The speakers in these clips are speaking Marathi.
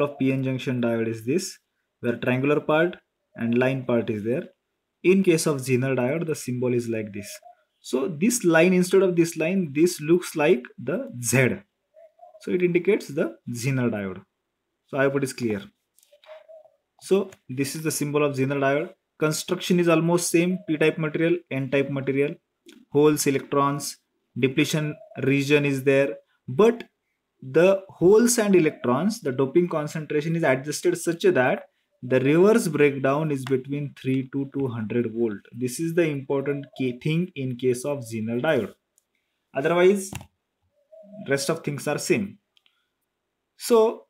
of p-n junction diode is this where triangular part and line part is there in case of zener diode the symbol is like this so this line instead of this line this looks like the z so it indicates the zener diode so i hope it is clear so this is the symbol of zener diode construction is almost same p-type material n-type material holes electrons depletion region is there but the holes and electrons, the doping concentration is adjusted such that the reverse breakdown is between 3 to 200 volt. This is the important thing in case of Zener diode. Otherwise, rest of things are same. So,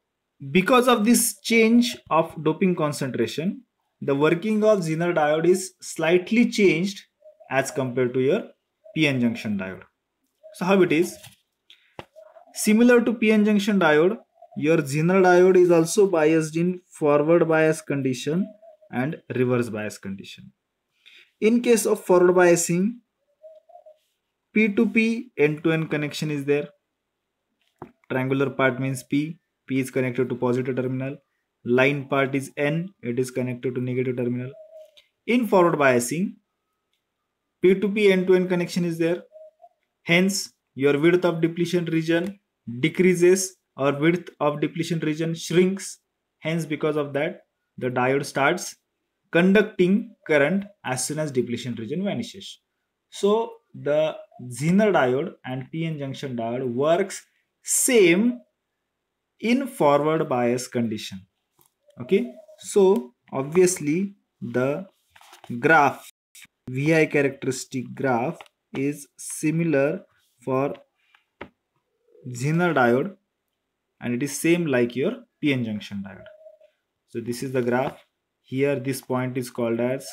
because of this change of doping concentration, the working of Zener diode is slightly changed as compared to your PN junction diode. So how it is? Similar to PN junction diode, your Zener diode is also biased in forward bias condition and reverse bias condition. In case of forward biasing, P2P end-to-end connection is there. Triangular part means P, P is connected to positive terminal. Line part is N, it is connected to negative terminal. In forward biasing, P2P end to -end connection is there. Hence, your width of depletion region decreases or width of depletion region shrinks. Hence, because of that, the diode starts conducting current as soon as depletion region vanishes. So, the Zener diode and PN junction diode works same in forward bias condition. Okay. So, obviously, the graph, VI characteristic graph is similar for Zener diode and it is same like your PN junction diode. So this is the graph. Here this point is called as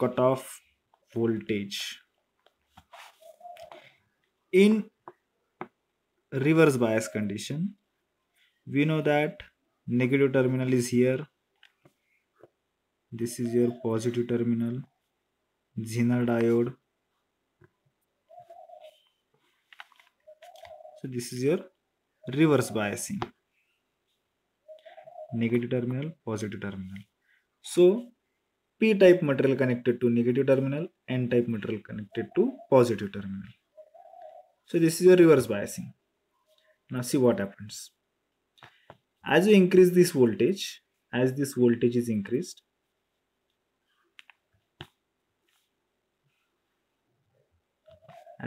cutoff voltage. In reverse bias condition, we know that negative terminal is here. This is your positive terminal, Zener diode so this is your reverse biasing negative terminal positive terminal so p type material connected to negative terminal n type material connected to positive terminal so this is your reverse biasing now see what happens as you increase this voltage as this voltage is increased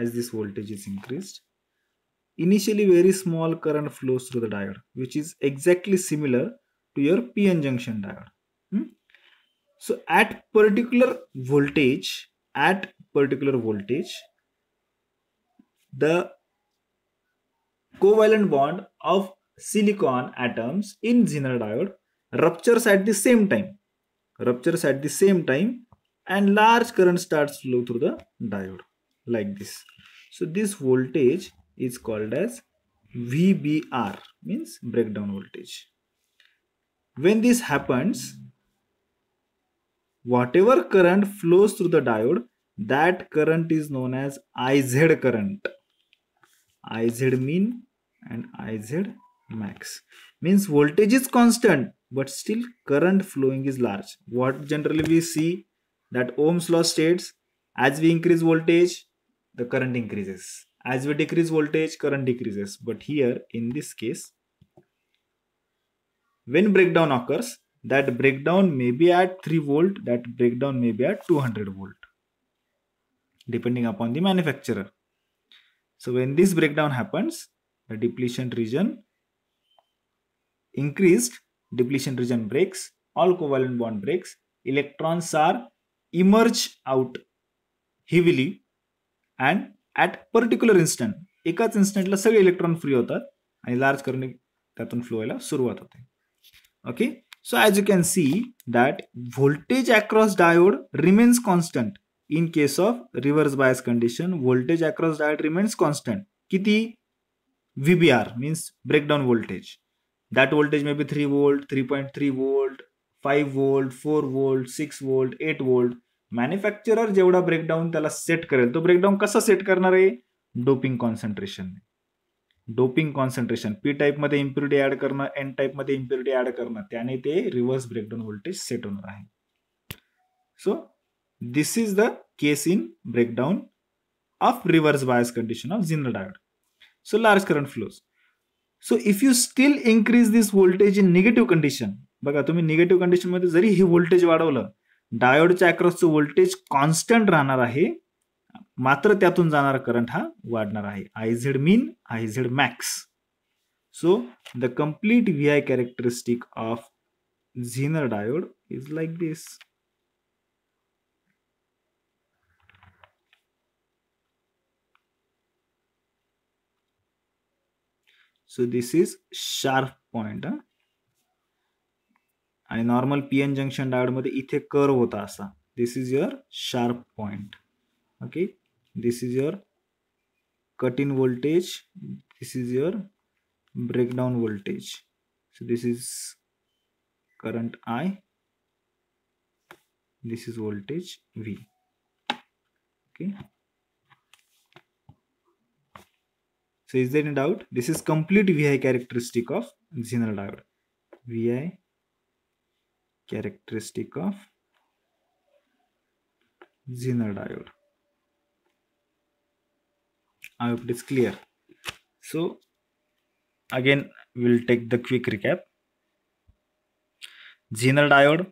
as this voltage is increased initially very small current flows through the diode which is exactly similar to your p-n junction diode hmm? so at particular voltage at particular voltage the covalent bond of silicon atoms in zener diode ruptures at the same time ruptures at the same time and large current starts flow through the diode like this so this voltage is called as VBR means breakdown voltage. When this happens, whatever current flows through the diode, that current is known as IZ current. IZ mean and IZ max means voltage is constant but still current flowing is large. What generally we see that Ohm's law states as we increase voltage, the current increases. As we decrease voltage, current decreases. But here, in this case, when breakdown occurs, that breakdown may be at 3 volt, that breakdown may be at 200 volt, depending upon the manufacturer. So when this breakdown happens, the depletion region increased, depletion region breaks, all covalent bond breaks, electrons are emerge out heavily and at particular instant एकाच इन्स्टंटला सगळे इलेक्ट्रॉन फ्री होतात आणि लार्ज करणे त्यातून फ्लो व्हायला सुरुवात होते okay so as you can see that voltage across diode remains constant in case of reverse bias condition voltage across diode remains constant किती V B R means breakdown voltage that voltage may be three volt three point three volt five volt four volt six volt eight volt manufacturer जेवढा ब्रेकडाऊन त्याला सेट करेल तो ब्रेकडाऊन कसा सेट करणार आहे doping concentration doping concentration P टाईपमध्ये इम्प्युरिटी ऍड करणं एन टाईपमध्ये इम्प्युरिटी ऍड करणं त्याने ते रिव्हर्स ब्रेकडाऊन व्होल्टेज सेट होणार आहे so this is the case in breakdown of reverse bias condition of Zener diode so large current flows so if you still increase this voltage in negative condition बघा तुम्ही निगेटिव्ह कंडिशनमध्ये जरी हे व्होल्टेज वाढवलं डायोडच्या अक्रॉसचं व्होल्टेज कॉन्स्टंट राहणार आहे मात्र त्यातून जाणारा करंट हा वाढणार आहे I Z mean I Z max so the complete V I characteristic of Zener diode is like this so this is sharp point huh? आणि नॉर्मल पी एन जंक्शन डायोडमध्ये इथे कर्व होता असा this is your sharp point okay this is your cut in voltage this is your breakdown voltage so this is current I this is voltage V okay so is there doubt this is complete V I characteristic of Zener zener V I characteristic of Zener diode. I hope it is clear. So again we'll take the quick recap. Zener diode,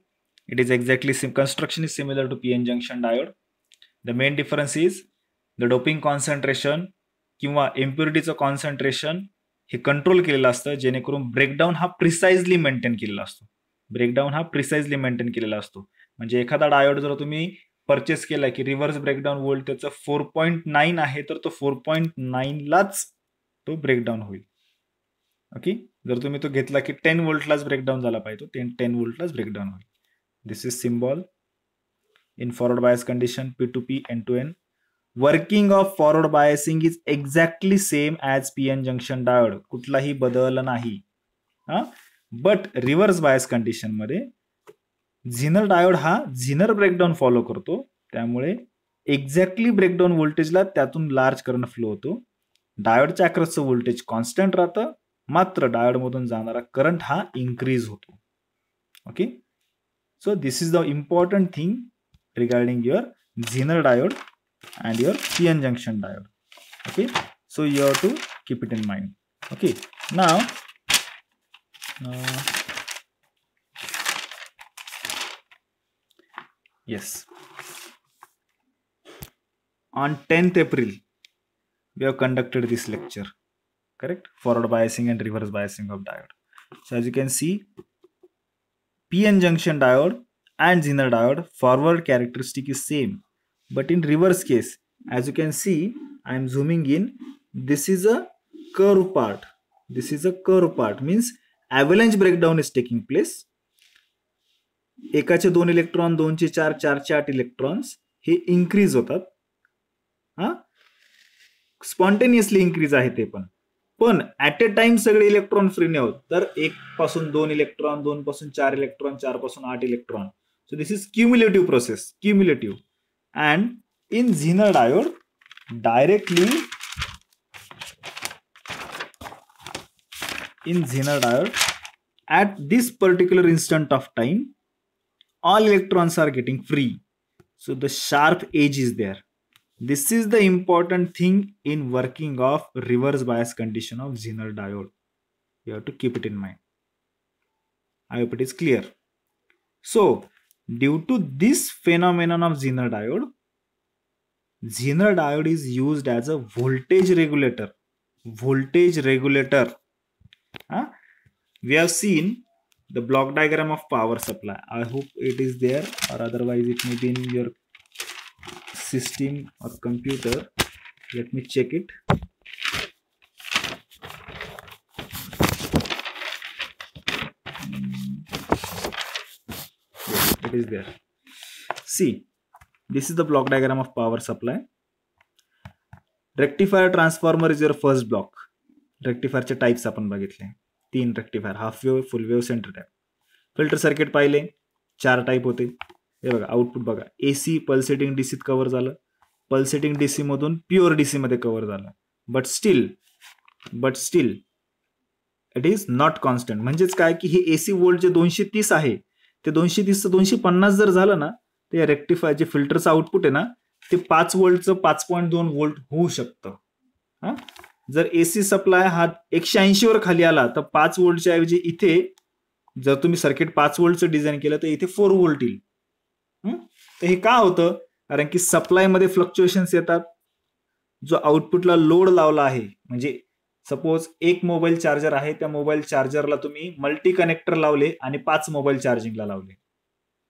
it is exactly same construction is similar to PN junction diode. The main difference is The doping concentration, concentration किंवा इम्प्युरिटीचं कॉन्सन्ट्रेशन हे कंट्रोल केलेलं असतं जेणेकरून breakdown हा precisely maintain केलेला असतो ब्रेकडाऊन हा प्रिसाइजली मेंटेन केलेला असतो म्हणजे एखादा डायोड जर तुम्ही परचेस केला की रिव्हर्स ब्रेकडाऊन वोल्ट त्याचं फोर पॉईंट नाईन आहे तर तो फोर पॉईंट नाईनलाच तो ब्रेकडाऊन होईल ओके जर तुम्ही तो घेतला की टेन वोल्टलाच ब्रेकडाऊन झाला पाहिजे टेन टेन वोल्टलाच ब्रेकडाऊन होईल this is symbol in forward bias condition P to P N to N working of forward biasing is exactly same as P N junction diode कुठलाही बदल नाही हां बट रिव्हर्स बायस कंडिशनमध्ये झिनर डायोड हा झिनर ब्रेकडाऊन फॉलो करतो त्यामुळे एक्झॅक्टली ब्रेकडाऊन व्होल्टेजला त्यातून लार्ज करंट फ्लो होतो डायोडच्या अक्रसचं व्होल्टेज कॉन्स्टंट राहतं मात्र डायोडमधून जाणारा करंट हा इन्क्रीज होतो okay so this is the important thing regarding your Zener diode and your PN junction diode okay so you have to keep it in mind okay now yes. On 10th April, we have conducted this lecture, correct? Forward biasing and reverse biasing of diode. So as you can see, PN junction diode and Zener diode forward characteristic is same. But in reverse case, as you can see, I am zooming in. This is a curve part. This is a curve part means avalanche breakdown is taking place एकाचे दोन इलेक्ट्रॉन दोनचे चार चारचे आठ इलेक्ट्रॉन्स हे इन्क्रीज होतात हा स्पॉन्टेनियसली इन्क्रीज आहे ते पण पण ऍट अ टाइम सगळे इलेक्ट्रॉन फ्री नाही होत तर एक पासून दोन इलेक्ट्रॉन दोन पासून चार इलेक्ट्रॉन चार पासून आठ electron so this is cumulative process cumulative and in Zener diode directly in Zener diode at this particular instant of time all electrons are getting free so the sharp edge is there this is the important thing in working of reverse bias condition of zener diode you have to keep it in mind i hope it is clear so due to this phenomenon of zener diode zener diode is used as a voltage regulator voltage regulator huh? we have seen the block diagram of power supply i hope it is there or otherwise it may be in your system or computer let me check it hmm. it is there see this is the block diagram of power supply rectifier transformer is your first block रेक्टिफायरचे टाईप्स upon बघितले तीन rectifier half wave full wave centre tap filter circuit पाहिले चार टाईप होते हे बघा आउटपुट बघा ए सी पल्सेटिंग डीसीत कव्हर झालं पल्सेटिंग डी मधून प्युअर डी मध्ये कव्हर झालं but still but still it is not constant म्हणजेच काय की हे एसी वोल्ट जे दोनशे तीस आहे ते दोनशे तीस दोनशे पन्नास जर झालं ना ते रेक्टिफाय जे फिल्टरचं आउटपुट आहे ना ते पाच वोल्टचं पाच पॉईंट दोन वोल्ट होऊ शकतं हा जर एसी सप्लाय हा एकशे ऐंशी वर खाली आला तर पाच वोल्टच्या ऐवजी इथे जर तुम्ही सर्किट पाच वोल्टचं डिझाईन केलं तर इथे फोर वोल्ट येईल तर हे का होतं कारण की सप्लायमध्ये फ्लक्च्युएशन्स येतात जो आउटपुटला लोड लावला आहे म्हणजे सपोज एक मोबाईल चार्जर आहे त्या मोबाईल चार्जरला तुम्ही मल्टी कनेक्टर लावले आणि पाच मोबाईल चार्जिंगला लावले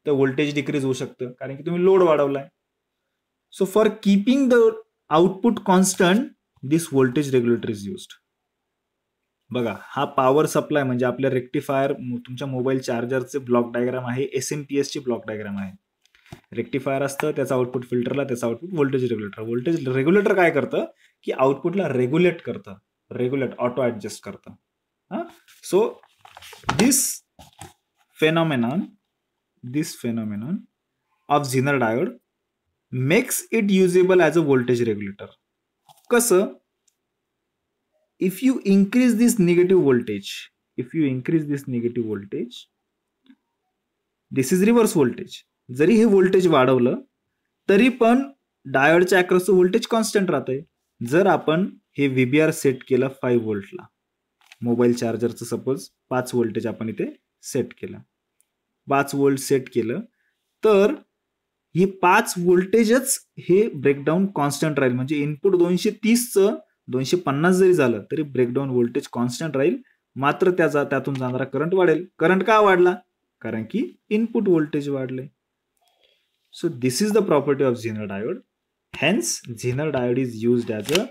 तर व्होल्टेज डिक्रीज होऊ शकतं कारण की तुम्ही लोड वाढवलाय so for keeping the output constant this voltage regulator is used बघा हा पॉवर सप्लाय म्हणजे आपल्या रेक्टिफायर तुमच्या मोबाईल चार्जरचे ब्लॉक डायग्राम आहे एस एम पी एसची ब्लॉक डायग्राम आहे रेक्टिफायर असतं त्याचा आउटपुट फिल्टरला त्याचं output voltage regulator voltage regulator काय करतं की आउटपुटला रेग्युलेट करतं रेग्युलेट ऑटो ॲडजस्ट करतं हां so this phenomenon this phenomenon of Zener diode makes it usable as a voltage regulator कसं if you increase this negative voltage if you increase this negative voltage this is reverse voltage जरी हे वोल्टेज वाढवलं तरी पण डायोडच्या अक्रॉसचं व्होल्टेज कॉन्स्टंट राहतंय जर आपण हे व्हीबीआर सेट केलं फाईव्ह व्होल्टला मोबाईल चार्जरचं सपोज पाच वोल्टेज आपण इथे सेट केलं पाच वोल्ट सेट केलं तर हे पाच व्होल्टेजच हे ब्रेकडाऊन कॉन्स्टंट राहील म्हणजे इनपुट दोनशे तीसचं दोनशे पन्नास जरी झालं तरी ब्रेकडाऊन व्होल्टेज कॉन्स्टंट राहील मात्र त्याचा त्यातून जाणारा करंट वाढेल करंट का वाढला कारण की इनपुट व्होल्टेज वाढले so this is the property of Zener diode hence Zener diode is use as a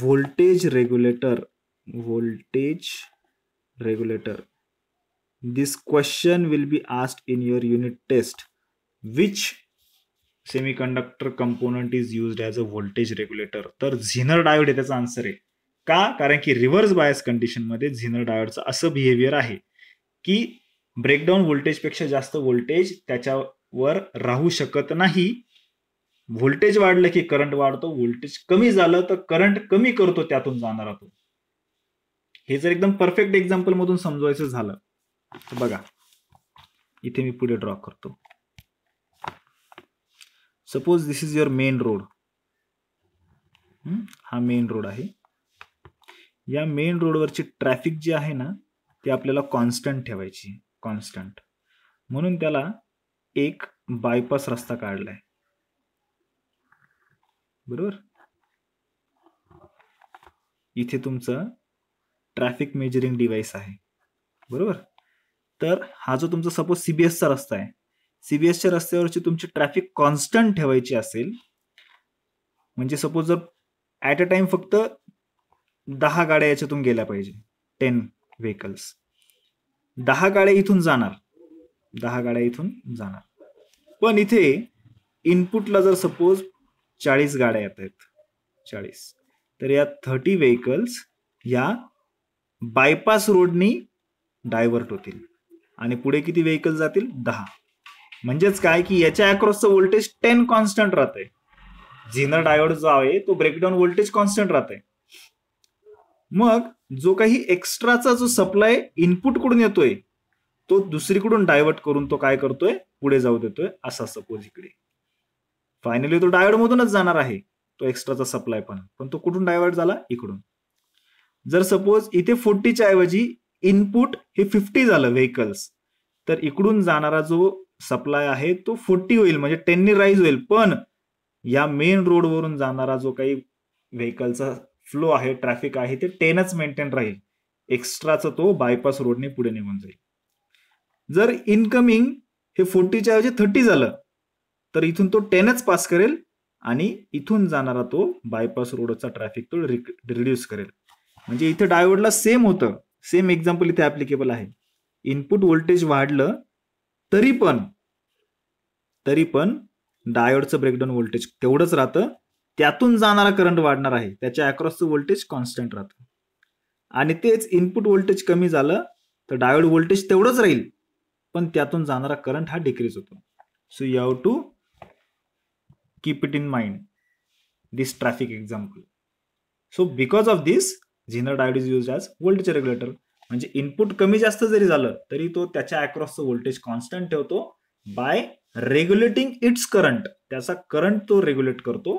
voltage regulator voltage regulator this question will be asked in your unit test which semiconductor component is use as a voltage regulator तर झिनर डायोड हे त्याचा आन्सर आहे का कारण की रिव्हर्स बायस कंडिशनमध्ये झिनर डायोडचं असं बिहेवियर आहे की ब्रेकडाऊन व्होल्टेजपेक्षा जास्त व्होल्टेज त्याच्यावर राहू शकत नाही व्होल्टेज वाढलं की करंट वाढतो व्होल्टेज कमी झालं तर करंट कमी करतो त्यातून जाणारा तो हे जर एकदम परफेक्ट एक्झाम्पल मधून समजवायचं झालं तर बघा इथे मी पुढे ड्रॉ करतो suppose this is your main road हा मेन रोड आहे या मेन रोडवरची ट्रॅफिक जी आहे ना ती आपल्याला कॉन्स्टंट ठेवायची कॉन्स्टंट म्हणून त्याला एक बायपास रस्ता काढलाय बरोबर इथे तुमचं ट्रॅफिक मेजरिंग डिव्हाइस आहे बरोबर तर हा जो तुमचा सपोज सीबीएसचा रस्ता आहे सीबीएसच्या रस्त्यावरची तुमची ट्रॅफिक कॉन्स्टंट ठेवायची असेल म्हणजे सपोज जर ॲट अ टाइम फक्त दहा गाड्या याच्यातून गेल्या पाहिजे टेन व्हेकल्स दहा गाड्या इथून जाणार दहा गाड्या इथून जाणार पण इथे इनपुटला जर सपोज चाळीस गाड्या येत आहेत चाळीस तर या थर्टी व्हेकल्स या बायपास रोडनी डायव्हर्ट होतील आणि पुढे किती व्हेकल जातील दहा म्हणजेच काय की याच्या अक्रॉसचं व्होल्टेज टेन कॉन्स्टंट राहते झिनर डायोड जो आहे तो ब्रेकडाऊन व्होल्टेज कॉन्स्टंट राहते मग जो काही एक्स्ट्राचा जो सप्लाय इनपुट कडून येतोय तो दुसरीकडून डायव्हर्ट करून तो काय करतोय पुढे जाऊ देतोय असा सपोज इकडे फायनली तो डायोड मधूनच जाणार आहे तो एक्स्ट्राचा सप्लाय पण पण तो कुठून डायव्हर्ट झाला इकडून जर सपोज इथे फोर्टीच्या ऐवजी इनपुट हे फिफ्टी झालं व्हेकल्स तर इकडून जाणारा जो सप्लाय आहे तो फोर्टी होईल म्हणजे टेननी राईज होईल पण या मेन रोडवरून जाणारा जो काही व्हेकलचा फ्लो आहे ट्रॅफिक आहे ते टेनच मेंटेन राहील एक्स्ट्राचा तो बायपास रोडने पुढे निघून जाईल जर इनकमिंग हे फोर्टीच्या ऐवजी थर्टी झालं तर इथून तो टेनच पास करेल आणि इथून जाणारा तो बायपास रोडचा ट्रॅफिक तो रिड्यूस करेल म्हणजे इथे डायवर्डला सेम होतं सेम एक्झाम्पल इथे ऍप्लिकेबल आहे इनपुट व्होल्टेज वाढलं तरी पण तरी पण डायोडचं ब्रेकडाऊन व्होल्टेज तेवढंच राहतं त्यातून जाणारा करंट वाढणार आहे त्याच्या अक्रॉसचं व्होल्टेज कॉन्स्टंट राहतं आणि तेच इनपुट व्होल्टेज कमी झालं तर डायोड व्होल्टेज तेवढंच राहील पण त्यातून जाणारा करंट हा डिक्रीज होतो so you have to keep it in mind this traffic example so because of this Zener diode is use as voltage regulator म्हणजे इनपुट कमी जास्त जरी झालं तरी तो त्याच्या अक्रॉस व्होल्टेज कॉन्स्टंट ठेवतो बाय रेग्युलेटिंग इट्स करंट त्याचा करंट तो रेग्युलेट करतो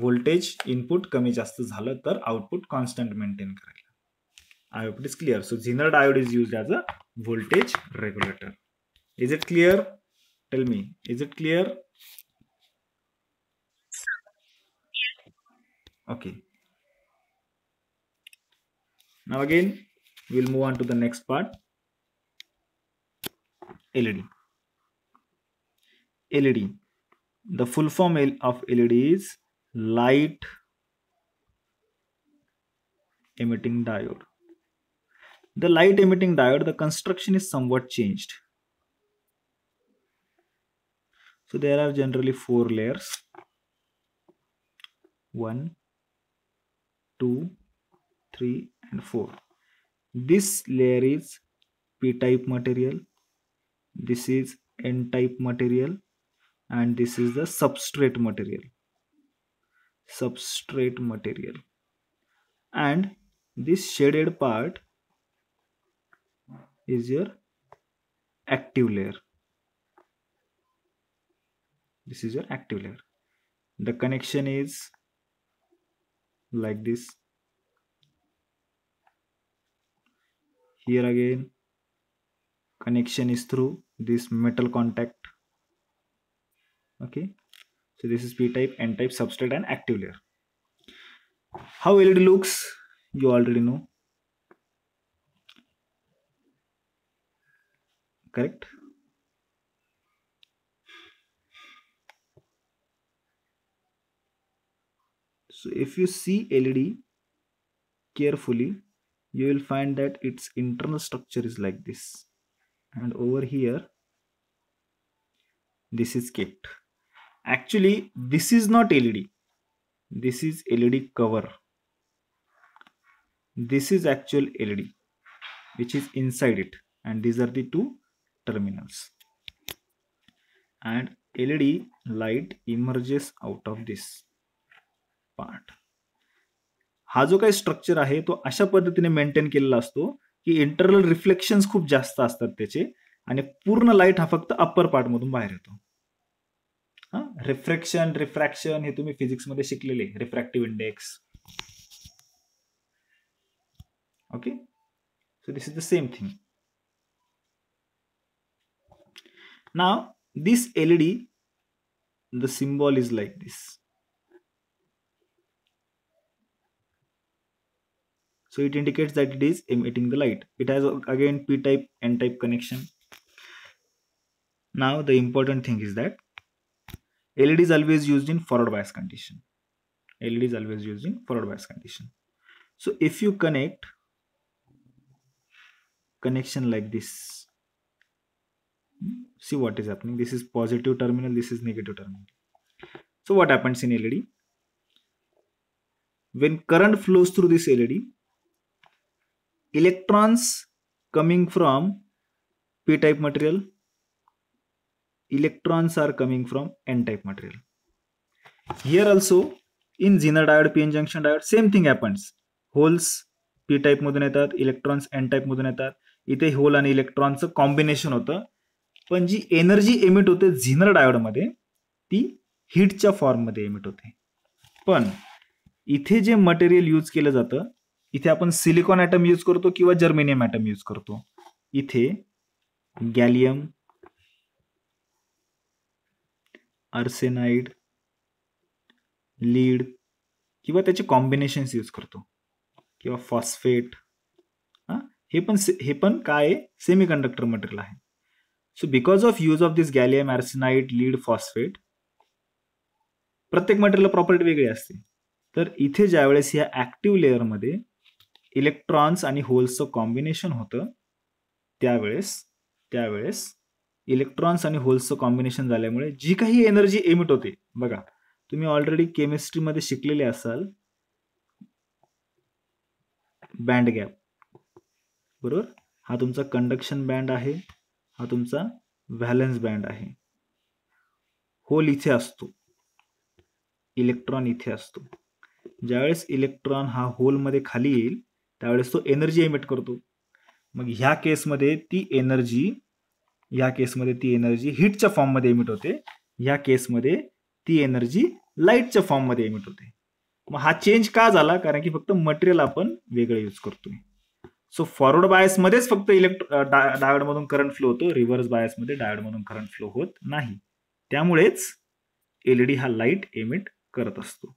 व्होल्टेज इनपुट कमी जास्त झालं तर आउटपुट कॉन्स्टंट मेंटेन करायला I is clear so Zener diode is use as a voltage regulator is it clear tell me is it clear okay now again we'll move on to the next part LED LED the full form of LED is light emitting diode the light emitting diode the construction is somewhat changed so there are generally four layers one two three and four this layer is p-type material this is n-type material and this is the substrate material substrate material and this shaded part is your active layer this is your active layer the connection is like this here again connection is through this metal contact okay so this is p type n type substrate and active layer how led looks you already know correct so if you see led carefully you will find that its internal structure is like this and over here this is kept actually this is not led this is led cover this is actual led which is inside it and these are the two terminals and led light emerges out of this part हा जो काही स्ट्रक्चर आहे तो अशा पद्धतीने मेंटेन केलेला असतो की इंटरनल रिफ्लेक्शन्स खूप जास्त असतात त्याचे आणि पूर्ण लाईट हा फक्त अप्पर पार्टमधून बाहेर येतो हा रिफ्रॅक्शन रिफ्रॅक्शन हे तुम्ही फिजिक्समध्ये शिकलेले refractive index okay so this is the same thing ना this LED the symbol is like this So it indicates that it is emitting the light. It has again p-type, n-type connection. Now the important thing is that LED is always used in forward bias condition. LED is always used in forward bias condition. So if you connect connection like this, see what is happening. This is positive terminal, this is negative terminal. So what happens in LED? When current flows through this LED, coming from P p material electrons are coming from N n material material also in in zener P N junction diode same thing happens holes P टाईपमधून येतात इलेक्ट्रॉन्स एन टाईपमधून येतात इथे होल आणि इलेक्ट्रॉनचं कॉम्बिनेशन होतं पण जी एनर्जी एमिट होते झिनर डायोडमध्ये ती हीटच्या फॉर्ममध्ये एमिट होते पण इथे जे मटेरियल यूज केलं जातं इथे आपण सिलिकॉन ॲटम यूज करतो किंवा जर्मेनियम ॲटम यूज करतो इथे गॅलियम आर्सेनाइड लीड किंवा त्याचे कॉम्बिनेशन्स यूज करतो किंवा फॉस्फेट हे पण हे पण काय आहे सेमी कंडक्टर मटेरियल आहे so because of use of this gallium arsenide lead phosphate प्रत्येक मटेरियल प्रॉपर्टी वेगळी असते तर इथे ज्यावेळेस ह्या ॲक्टिव्ह लेअरमध्ये इलेक्ट्रॉन्स आणि होल्सचं कॉम्बिनेशन होतं त्यावेळेस त्यावेळेस इलेक्ट्रॉन्स आणि होल्सचं कॉम्बिनेशन झाल्यामुळे जी काही एनर्जी एमिट होते बघा तुम्ही ऑलरेडी केमिस्ट्रीमध्ये शिकलेले असाल बँड गॅप बरोबर हा तुमचा कंडक्शन बँड आहे हा तुमचा व्हॅलन्स बँड आहे होल इथे असतो इलेक्ट्रॉन इथे असतो ज्यावेळेस इलेक्ट्रॉन हा होलमध्ये खाली येईल त्यावेळेस तो एनर्जी एमिट करतो मग ह्या केसमध्ये ती एनर्जी या केसमध्ये ती एनर्जी हिटच्या फॉर्ममध्ये एमिट होते ह्या केसमध्ये ती एनर्जी लाईटच्या फॉर्ममध्ये एमिट होते मग हा चेंज का झाला कारण की फक्त मटेरियल आपण वेगळं यूज करतोय सो फॉरवर्ड बायसमध्येच फक्त इलेक्ट्रो मधून करंट फ्लो होतो रिव्हर्स बायसमध्ये मधून करंट फ्लो होत नाही त्यामुळेच एलईडी हा लाईट एमिट करत असतो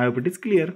आयोपट इज क्लिअर